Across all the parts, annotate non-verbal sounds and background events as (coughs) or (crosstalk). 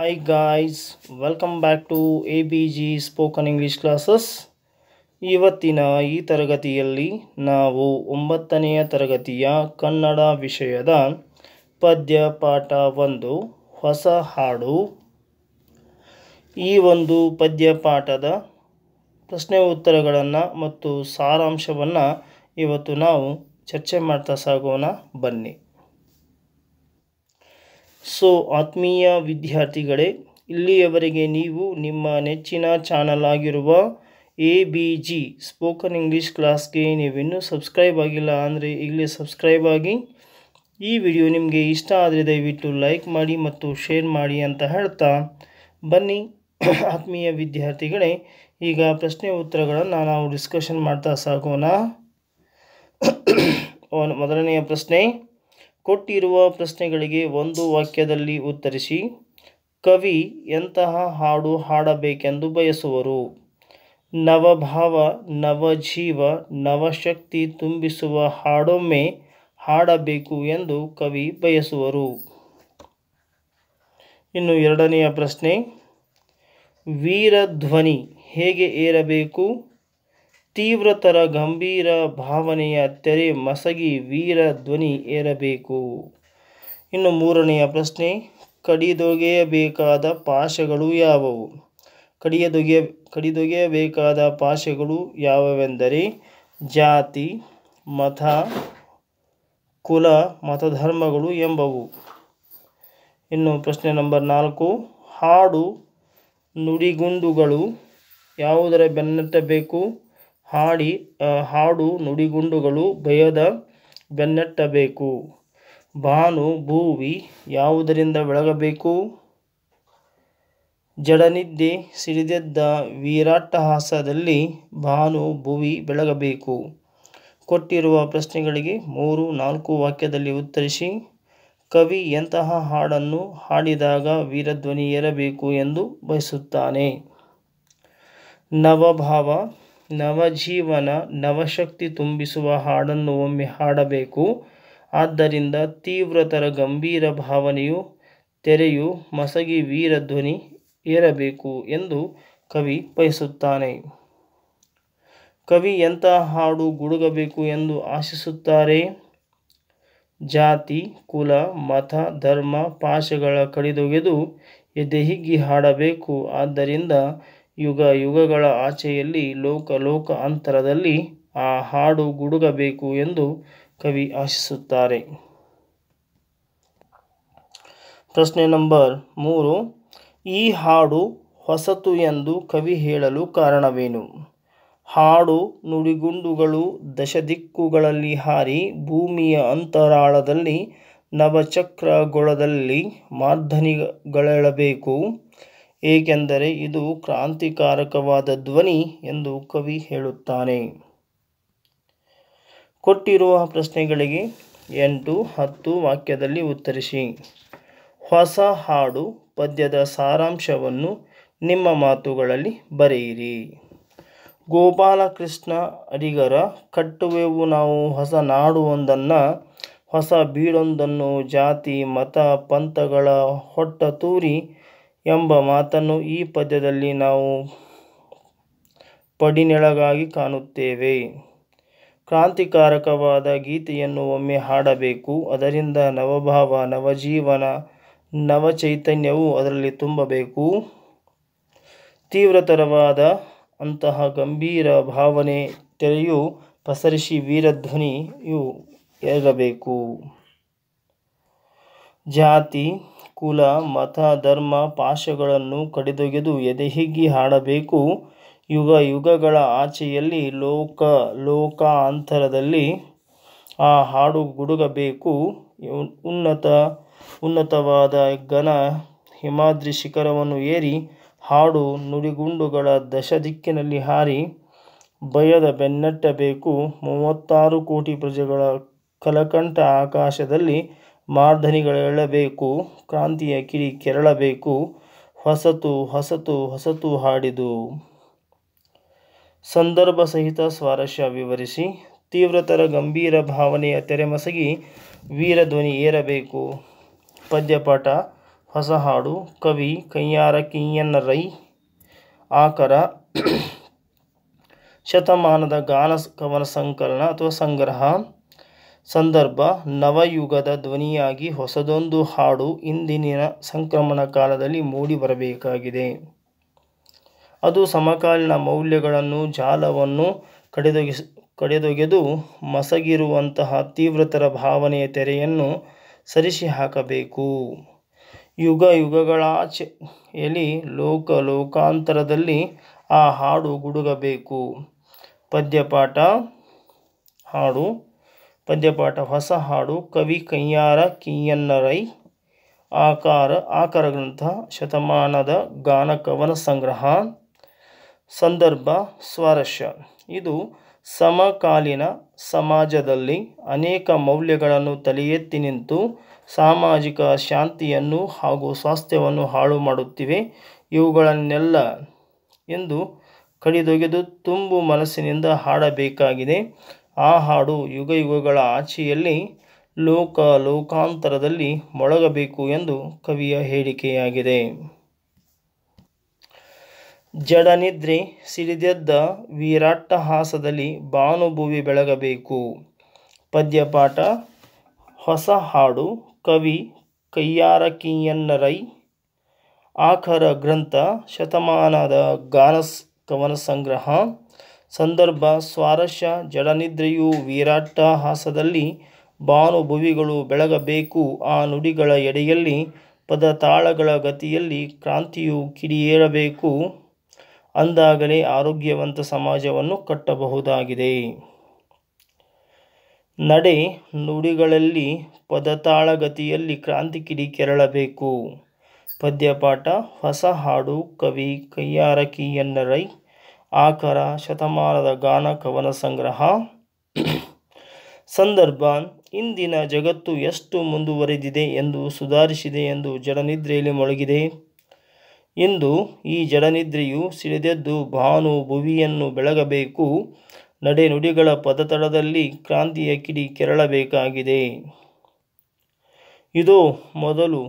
Hi guys, welcome back to ABG spoken English classes ಇವತ್ತಿನ ಈ ತರಗತಿಯಲ್ಲಿ ನಾವು ಒಂಬತ್ತನೆಯ ತರಗತಿಯ ಕನ್ನಡ ವಿಷಯದ ಪದ್ಯ ಪಾಠ ಒಂದು ಹೊಸ ಹಾಡು ಈ ಒಂದು ಪದ್ಯ ಪಾಠದ ಪ್ರಶ್ನೆ ಉತ್ತರಗಳನ್ನು ಮತ್ತು ಸಾರಾಂಶವನ್ನು ಇವತ್ತು ನಾವು ಚರ್ಚೆ ಮಾಡ್ತಾ ಸಾಗೋಣ ಬನ್ನಿ ಸೊ ಆತ್ಮೀಯ ವಿದ್ಯಾರ್ಥಿಗಳೇ ಇಲ್ಲಿಯವರೆಗೆ ನೀವು ನಿಮ್ಮ ನೆಚ್ಚಿನ ಚಾನಲ್ ಆಗಿರುವ A B G spoken English ಕ್ಲಾಸ್ಗೆ ನೀವಿನ್ನೂ ಸಬ್ಸ್ಕ್ರೈಬ್ ಆಗಿಲ್ಲ ಅಂದರೆ ಈಗಲೇ ಸಬ್ಸ್ಕ್ರೈಬ್ ಆಗಿ ಈ ವಿಡಿಯೋ ನಿಮಗೆ ಇಷ್ಟ ಆದರೆ ದಯವಿಟ್ಟು ಲೈಕ್ ಮಾಡಿ ಮತ್ತು ಶೇರ್ ಮಾಡಿ ಅಂತ ಹೇಳ್ತಾ ಬನ್ನಿ ಆತ್ಮೀಯ ವಿದ್ಯಾರ್ಥಿಗಳೇ ಈಗ ಪ್ರಶ್ನೆ ಉತ್ತರಗಳನ್ನು ನಾವು ಡಿಸ್ಕಷನ್ ಮಾಡ್ತಾ ಸಾಕೋಣ (coughs) ಮೊದಲನೆಯ ಪ್ರಶ್ನೆ ಕೊಟ್ಟಿರುವ ಪ್ರಶ್ನೆಗಳಿಗೆ ಒಂದು ವಾಕ್ಯದಲ್ಲಿ ಉತ್ತರಿಸಿ ಕವಿ ಎಂತಹ ಹಾಡು ಹಾಡಬೇಕೆಂದು ಬಯಸುವರು ನವಭಾವ ನವಜೀವ ನವಶಕ್ತಿ ತುಂಬಿಸುವ ಹಾಡೊಮ್ಮೆ ಹಾಡಬೇಕು ಎಂದು ಕವಿ ಬಯಸುವರು ಇನ್ನು ಎರಡನೆಯ ಪ್ರಶ್ನೆ ವೀರಧ್ವನಿ ಹೇಗೆ ಏರಬೇಕು ತೀವ್ರತರ ಗಂಭೀರ ಭಾವನೆಯ ತೆರೆ ಮಸಗಿ ವೀರ ಧ್ವನಿ ಏರಬೇಕು ಇನ್ನು ಮೂರನೆಯ ಪ್ರಶ್ನೆ ಕಡಿದೊಗೆಯಬೇಕಾದ ಪಾಶಗಳು ಯಾವುವು ಕಡಿಯದೊಗೆಯ ಕಡಿದೊಗೆಯಬೇಕಾದ ಪಾಶಗಳು ಯಾವುವೆಂದರೆ ಜಾತಿ ಮತ ಕುಲ ಮತಧರ್ಮಗಳು ಎಂಬವು ಇನ್ನು ಪ್ರಶ್ನೆ ನಂಬರ್ ನಾಲ್ಕು ಹಾಡು ನುಡಿಗುಂಡುಗಳು ಯಾವುದರ ಬೆನ್ನಟ್ಟಬೇಕು ಹಾಡಿ ಹಾಡು ನುಡಿಗುಂಡುಗಳು ಭಯದ ಬೆನ್ನಟ್ಟಬೇಕು ಭಾನು ಭೂವಿ ಯಾವುದರಿಂದ ಬೆಳಗಬೇಕು ಜಡನಿದ್ದೆ ಸಿಡಿದೆದ್ದ ವೀರಾಟ್ಟಹಾಸದಲ್ಲಿ ಭಾನು ಭುವಿ ಬೆಳಗಬೇಕು ಕೊಟ್ಟಿರುವ ಪ್ರಶ್ನೆಗಳಿಗೆ ಮೂರು ನಾಲ್ಕು ವಾಕ್ಯದಲ್ಲಿ ಉತ್ತರಿಸಿ ಕವಿ ಎಂತಹ ಹಾಡನ್ನು ಹಾಡಿದಾಗ ವೀರಧ್ವನಿ ಏರಬೇಕು ಎಂದು ಬಯಸುತ್ತಾನೆ ನವಭಾವ ನವಜೀವನ ನವಶಕ್ತಿ ತುಂಬಿಸುವ ಹಾಡನ್ನು ಒಮ್ಮೆ ಹಾಡಬೇಕು ಆದ್ದರಿಂದ ತೀವ್ರತರ ಗಂಭೀರ ಭಾವನೆಯು ತೆರೆಯು ಮಸಗಿ ವೀರ ಧ್ವನಿ ಏರಬೇಕು ಎಂದು ಕವಿ ಬಯಸುತ್ತಾನೆ ಕವಿ ಎಂಥ ಹಾಡು ಗುಡುಗಬೇಕು ಎಂದು ಆಶಿಸುತ್ತಾರೆ ಜಾತಿ ಕುಲ ಮತ ಧರ್ಮ ಪಾಶಗಳ ಕಡಿದೊಗೆದು ಎದೆ ಹಿಗ್ಗಿ ಹಾಡಬೇಕು ಆದ್ದರಿಂದ ಯುಗ ಯುಗಗಳ ಆಚೆಯಲ್ಲಿ ಲೋಕ ಲೋಕ ಅಂತರದಲ್ಲಿ ಆ ಹಾಡು ಗುಡುಗಬೇಕು ಎಂದು ಕವಿ ಆಶಿಸುತ್ತಾರೆ ಪ್ರಶ್ನೆ ನಂಬರ್ ಮೂರು ಈ ಹಾಡು ಹೊಸತು ಎಂದು ಕವಿ ಹೇಳಲು ಕಾರಣವೇನು ಹಾಡು ನುಡಿಗುಂಡುಗಳು ದಶದಿಕ್ಕುಗಳಲ್ಲಿ ಹಾರಿ ಭೂಮಿಯ ಅಂತರಾಳದಲ್ಲಿ ನವಚಕ್ರಗೊಳದಲ್ಲಿ ಮಾರ್ಧನಿಗಳೆಳಬೇಕು ಏಕೆಂದರೆ ಇದು ಕ್ರಾಂತಿಕಾರಕವಾದ ಧ್ವನಿ ಎಂದು ಕವಿ ಹೇಳುತ್ತಾನೆ ಕೊಟ್ಟಿರುವ ಪ್ರಶ್ನೆಗಳಿಗೆ ಎಂಟು ಹತ್ತು ವಾಕ್ಯದಲ್ಲಿ ಉತ್ತರಿಸಿ ಹೊಸ ಹಾಡು ಪದ್ಯದ ಸಾರಾಂಶವನ್ನು ನಿಮ್ಮ ಮಾತುಗಳಲ್ಲಿ ಬರೆಯಿರಿ ಗೋಪಾಲಕೃಷ್ಣ ಅಡಿಗರ ಕಟ್ಟುವೆವು ನಾವು ಹೊಸ ನಾಡುವೊಂದನ್ನು ಹೊಸ ಬೀಡೊಂದನ್ನು ಜಾತಿ ಮತ ಪಂಥಗಳ ಹೊಟ್ಟ ತೂರಿ ಎಂಬ ಮಾತನ್ನು ಈ ಪದ್ಯದಲ್ಲಿ ನಾವು ಪಡಿನೆಳಗಾಗಿ ಕಾಣುತ್ತೇವೆ ಕ್ರಾಂತಿಕಾರಕವಾದ ಗೀತೆಯನ್ನು ಒಮ್ಮೆ ಹಾಡಬೇಕು ಅದರಿಂದ ನವಭಾವ ನವಜೀವನ ನವಚೈತನ್ಯವು ಅದರಲ್ಲಿ ತುಂಬಬೇಕು ತೀವ್ರತರವಾದ ಅಂತಹ ಗಂಭೀರ ಭಾವನೆ ತೆರೆಯು ಪಸರಿಸಿ ವೀರಧ್ವನಿಯು ಎರಗಬೇಕು ಜಾತಿ ಕುಲ ಮತ ಧರ್ಮ ಪಾಶಗಳನ್ನು ಕಡಿದೊಗೆದು ಎದೆಹಿಗ್ಗಿ ಹಾಡಬೇಕು ಯುಗ ಯುಗಗಳ ಆಚೆಯಲ್ಲಿ ಲೋಕ ಅಂತರದಲ್ಲಿ ಆ ಹಾಡು ಗುಡುಗಬೇಕು ಉನ್ನತ ಉನ್ನತವಾದ ಘನ ಹಿಮಾದ್ರಿ ಶಿಖರವನ್ನು ಏರಿ ಹಾಡು ನುಡಿಗುಂಡುಗಳ ದಶ ದಿಕ್ಕಿನಲ್ಲಿ ಹಾರಿ ಭಯದ ಬೆನ್ನಟ್ಟಬೇಕು ಮೂವತ್ತಾರು ಕೋಟಿ ಪ್ರಜೆಗಳ ಕಲಕಂಠ ಆಕಾಶದಲ್ಲಿ ಮಾರ್ಧನಿಗಳೇಳಬೇಕು ಕ್ರಾಂತಿಯ ಕಿಡಿ ಕೆರಳಬೇಕು ಹೊಸತು ಹೊಸತು ಹೊಸತು ಹಾಡಿದು ಸಂದರ್ಭ ಸಹಿತ ಸ್ವಾರಸ್ಯ ವಿವರಿಸಿ ತೀವ್ರತರ ಗಂಭೀರ ಭಾವನೆಯ ತೆರೆಮಸಗಿ ವೀರ ಧ್ವನಿ ಏರಬೇಕು ಪದ್ಯಪಾಠ ಹೊಸ ಹಾಡು ಕವಿ ಕೈಯಾರ ಕಿಯ್ಯನ ರೈ ಆಕರ ಶತಮಾನದ ಗಾನ ಕವನ ಸಂಕಲನ ಅಥವಾ ಸಂಗ್ರಹ ಸಂದರ್ಭ ನವಯುಗದ ಧ್ವನಿಯಾಗಿ ಹೊಸದೊಂದು ಹಾಡು ಇಂದಿನ ಸಂಕ್ರಮಣ ಕಾಲದಲ್ಲಿ ಮೂಡಿ ಬರಬೇಕಾಗಿದೆ ಅದು ಸಮಕಾಲೀನ ಮೌಲ್ಯಗಳನ್ನು ಜಾಲವನ್ನು ಕಡೆದೊಗಿಸ್ ಕಡೆದೊಗೆದು ಮಸಗಿರುವಂತಹ ತೀವ್ರತರ ಭಾವನೆಯ ತೆರೆಯನ್ನು ಸರಿಸಿ ಹಾಕಬೇಕು ಯುಗ ಯುಗಗಳಾಚೆಯಲ್ಲಿ ಲೋಕ ಲೋಕಾಂತರದಲ್ಲಿ ಆ ಹಾಡು ಗುಡುಗಬೇಕು ಪದ್ಯಪಾಠ ಹಾಡು ಪದ್ಯಪಾಠ ಹೊಸ ಹಾಡು ಕವಿ ಕೈಯಾರ ಕಿಯನ್ನರೈ ಆಕಾರ ಆಕಾರ ಗ್ರಂಥ ಶತಮಾನದ ಗಾನ ಕವನ ಸಂಗ್ರಹ ಸಂದರ್ಭ ಸ್ವಾರಸ್ಯ ಇದು ಸಮಕಾಲೀನ ಸಮಾಜದಲ್ಲಿ ಅನೇಕ ಮೌಲ್ಯಗಳನ್ನು ತಲೆಯೆತ್ತಿ ನಿಂತು ಸಾಮಾಜಿಕ ಶಾಂತಿಯನ್ನು ಹಾಗೂ ಸ್ವಾಸ್ಥ್ಯವನ್ನು ಹಾಳು ಮಾಡುತ್ತಿವೆ ಇವುಗಳನ್ನೆಲ್ಲ ಎಂದು ಕಡಿದೊಗೆದು ತುಂಬು ಮನಸ್ಸಿನಿಂದ ಹಾಡಬೇಕಾಗಿದೆ ಆ ಹಾಡು ಯುಗ ಯುಗಗಳ ಆಚೆಯಲ್ಲಿ ಲೋಕ ಲೋಕಾಂತರದಲ್ಲಿ ಮೊಳಗಬೇಕು ಎಂದು ಕವಿಯ ಹೇಳಿಕೆಯಾಗಿದೆ ಜಡನಿದ್ರೆ ಸಿಡಿದೆದ್ದ ವೀರಾಟ್ಟಹಾಸದಲ್ಲಿ ಭಾನುಭೂವಿ ಬೆಳಗಬೇಕು ಪದ್ಯಪಾಠ ಹೊಸ ಹಾಡು ಕವಿ ಕೈಯಾರ ಕಿಯನ್ನರೈ ಆಖರ ಗ್ರಂಥ ಶತಮಾನದ ಗಾನಸ್ ಕವನ ಸಂಗ್ರಹ ಸಂದರ್ಭ ಸ್ವಾರಸ್ಯ ಜಡನಿದ್ರೆಯು ವಿರಾಟ್ಟಹಾಸದಲ್ಲಿ ಭಾನುಭುವಿಗಳು ಬೆಳಗಬೇಕು ಆ ನುಡಿಗಳ ಎಡೆಯಲ್ಲಿ ಪದ ತಾಳಗಳ ಗತಿಯಲ್ಲಿ ಕ್ರಾಂತಿಯು ಕಿಡಿಯೇರಬೇಕು ಅಂದಾಗಲೇ ಆರೋಗ್ಯವಂತ ಸಮಾಜವನ್ನು ಕಟ್ಟಬಹುದಾಗಿದೆ ನಡೆ ನುಡಿಗಳಲ್ಲಿ ಪದತಾಳಗತಿಯಲ್ಲಿ ಕ್ರಾಂತಿ ಕಿಡಿ ಕೆರಳಬೇಕು ಪದ್ಯಪಾಠ ಹೊಸ ಹಾಡು ಕವಿ ಎನ್ನರೈ ಆಕರ ಶತಮಾನದ ಗಾನ ಕವನ ಸಂಗ್ರಹ ಸಂದರ್ಭ ಇಂದಿನ ಜಗತ್ತು ಎಷ್ಟು ಮುಂದುವರೆದಿದೆ ಎಂದು ಸುಧಾರಿಸಿದೆ ಎಂದು ಜಡನಿದ್ರೆಯಲ್ಲಿ ಮೊಳಗಿದೆ ಇಂದು ಈ ಜಡನಿದ್ರೆಯು ಸಿಡಿದೆದ್ದು ಭಾನು ಭುವಿಯನ್ನು ಬೆಳಗಬೇಕು ನುಡಿಗಳ ಪದತಡದಲ್ಲಿ ಕ್ರಾಂತಿಯ ಕಿಡಿ ಕೆರಳಬೇಕಾಗಿದೆ ಇದು ಮೊದಲು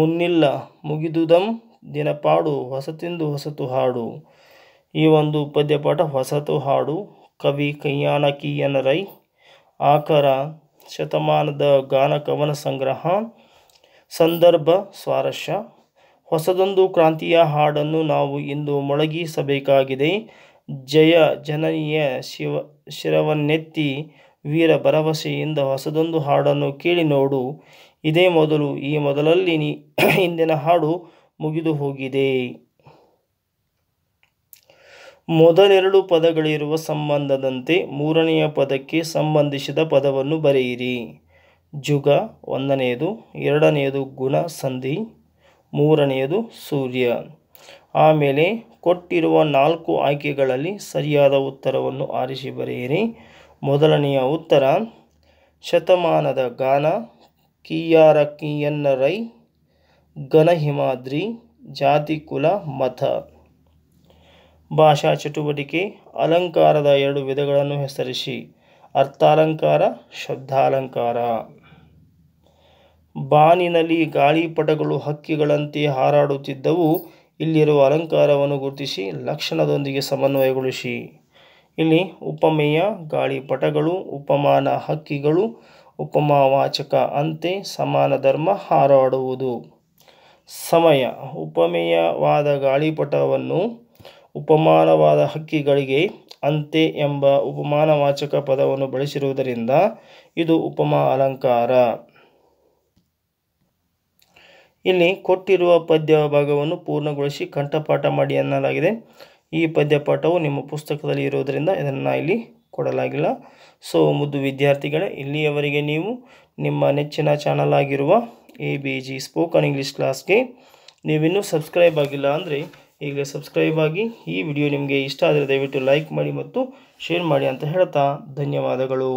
ಮುನ್ನಿಲ್ಲ ಮುಗಿದುದಂ ದಿನಪಾಡು ಹೊಸತಿಂದು ಹೊಸತು ಹಾಡು ಈ ಒಂದು ಪದ್ಯ ಪಾಠ ಹೊಸತು ಹಾಡು ಕವಿ ಕೈಯಾನ ರೈ ಆಕರ ಶತಮಾನದ ಗಾನ ಕವನ ಸಂಗ್ರಹ ಸಂದರ್ಭ ಸ್ವಾರಸ್ಯ ಹೊಸದೊಂದು ಕ್ರಾಂತಿಯ ಹಾಡನ್ನು ನಾವು ಇಂದು ಮೊಳಗಿಸಬೇಕಾಗಿದೆ ಜಯ ಜನನೀಯ ಶಿವ ಶಿರವನ್ನೆತ್ತಿ ವೀರ ಭರವಸೆಯಿಂದ ಹೊಸದೊಂದು ಹಾಡನ್ನು ಕೇಳಿ ನೋಡು ಇದೇ ಮೊದಲು ಈ ಮೊದಲಲ್ಲಿ ಇಂದಿನ ಹಾಡು ಮುಗಿದು ಹೋಗಿದೆ ಮೊದಲೆರಡು ಪದಗಳಿರುವ ಸಂಬಂಧದಂತೆ ಮೂರನೆಯ ಪದಕ್ಕೆ ಸಂಬಂಧಿಸಿದ ಪದವನ್ನು ಬರೆಯಿರಿ ಜುಗ ಒಂದನೆಯದು ಎರಡನೆಯದು ಗುಣ ಸಂಧಿ ಮೂರನೆಯದು ಸೂರ್ಯ ಆಮೇಲೆ ಕೊಟ್ಟಿರುವ ನಾಲ್ಕು ಆಯ್ಕೆಗಳಲ್ಲಿ ಸರಿಯಾದ ಉತ್ತರವನ್ನು ಆರಿಸಿ ಬರೆಯಿರಿ ಮೊದಲನೆಯ ಉತ್ತರ ಶತಮಾನದ ಗಾನ ರೈ ಗನ ಹಿಮಾದ್ರಿ ಜಾತಿ ಕುಲ ಮಥ ಭಾಷಾ ಚಟುವಟಿಕೆ ಅಲಂಕಾರದ ಎರಡು ವಿಧಗಳನ್ನು ಹೆಸರಿಸಿ ಅರ್ಥಾಲಂಕಾರ ಶಬ್ದಾಲಂಕಾರ ಬಾನಿನಲ್ಲಿ ಗಾಳಿಪಟಗಳು ಹಕ್ಕಿಗಳಂತೆ ಹಾರಾಡುತ್ತಿದ್ದವು ಇಲ್ಲಿರುವ ಅಲಂಕಾರವನ್ನು ಗುರುತಿಸಿ ಲಕ್ಷಣದೊಂದಿಗೆ ಸಮನ್ವಯಗೊಳಿಸಿ ಇಲ್ಲಿ ಉಪಮೇಯ ಗಾಳಿಪಟಗಳು ಉಪಮಾನ ಹಕ್ಕಿಗಳು ಉಪಮಾವಾಚಕ ಅಂತೆ ಸಮಾನ ಧರ್ಮ ಹಾರಾಡುವುದು ಸಮಯ ಉಪಮೇಯವಾದ ಗಾಳಿಪಟವನ್ನು ಉಪಮಾನವಾದ ಹಕ್ಕಿಗಳಿಗೆ ಅಂತೆ ಎಂಬ ಉಪಮಾನವಾಚಕ ಪದವನ್ನು ಬಳಸಿರುವುದರಿಂದ ಇದು ಉಪಮಾ ಅಲಂಕಾರ ಇಲ್ಲಿ ಕೊಟ್ಟಿರುವ ಪದ್ಯ ಭಾಗವನ್ನು ಪೂರ್ಣಗೊಳಿಸಿ ಕಂಠಪಾಠ ಮಾಡಿ ಎನ್ನಲಾಗಿದೆ ಈ ಪದ್ಯಪಾಠವು ನಿಮ್ಮ ಪುಸ್ತಕದಲ್ಲಿ ಇರುವುದರಿಂದ ಇದನ್ನು ಇಲ್ಲಿ ಕೊಡಲಾಗಿಲ್ಲ ಸೊ ಮುದ್ದು ವಿದ್ಯಾರ್ಥಿಗಳೇ ಇಲ್ಲಿಯವರೆಗೆ ನೀವು ನಿಮ್ಮ ನೆಚ್ಚಿನ ಚಾನಲ್ ಆಗಿರುವ A B G spoken English ಕ್ಲಾಸ್ಗೆ ನೀವಿನ್ನೂ ಸಬ್ಸ್ಕ್ರೈಬ್ ಆಗಿಲ್ಲ ಅಂದರೆ ಈಗ ಸಬ್ಸ್ಕ್ರೈಬ್ ಆಗಿ ಈ ವಿಡಿಯೋ ನಿಮಗೆ ಇಷ್ಟ ಆದರೆ ದಯವಿಟ್ಟು ಲೈಕ್ ಮಾಡಿ ಮತ್ತು ಶೇರ್ ಮಾಡಿ ಅಂತ ಹೇಳ್ತಾ ಧನ್ಯವಾದಗಳು